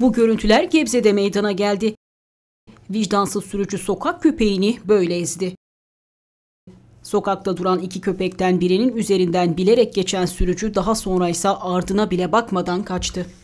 Bu görüntüler Gebze'de meydana geldi. Vicdansız sürücü sokak köpeğini böyle ezdi. Sokakta duran iki köpekten birinin üzerinden bilerek geçen sürücü daha sonra ise ardına bile bakmadan kaçtı.